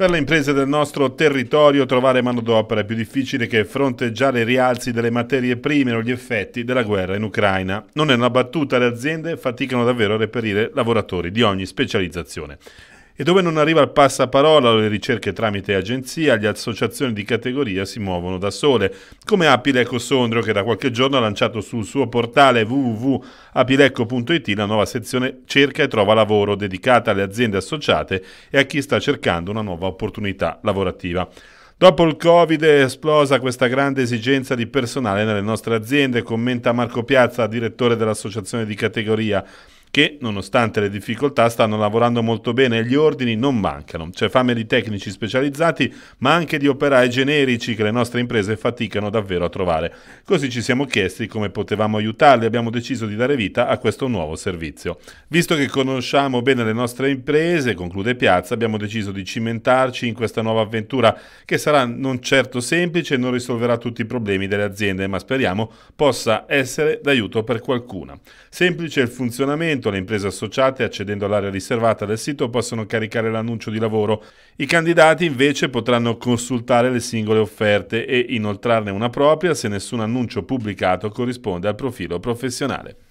Per le imprese del nostro territorio trovare manodopera è più difficile che fronteggiare i rialzi delle materie prime o gli effetti della guerra in Ucraina. Non è una battuta, le aziende faticano davvero a reperire lavoratori di ogni specializzazione e dove non arriva il passaparola o le ricerche tramite agenzia, le associazioni di categoria si muovono da sole, come Apileco Sondrio che da qualche giorno ha lanciato sul suo portale www.apileco.it la nuova sezione Cerca e trova lavoro dedicata alle aziende associate e a chi sta cercando una nuova opportunità lavorativa. Dopo il Covid è esplosa questa grande esigenza di personale nelle nostre aziende, commenta Marco Piazza, direttore dell'associazione di categoria che nonostante le difficoltà stanno lavorando molto bene e gli ordini non mancano. C'è fame di tecnici specializzati, ma anche di operai generici che le nostre imprese faticano davvero a trovare. Così ci siamo chiesti come potevamo aiutarli e abbiamo deciso di dare vita a questo nuovo servizio. Visto che conosciamo bene le nostre imprese, conclude Piazza, abbiamo deciso di cimentarci in questa nuova avventura che sarà non certo semplice e non risolverà tutti i problemi delle aziende, ma speriamo possa essere d'aiuto per qualcuna. Semplice il funzionamento momento le imprese associate, accedendo all'area riservata del sito, possono caricare l'annuncio di lavoro. I candidati invece potranno consultare le singole offerte e inoltrarne una propria se nessun annuncio pubblicato corrisponde al profilo professionale.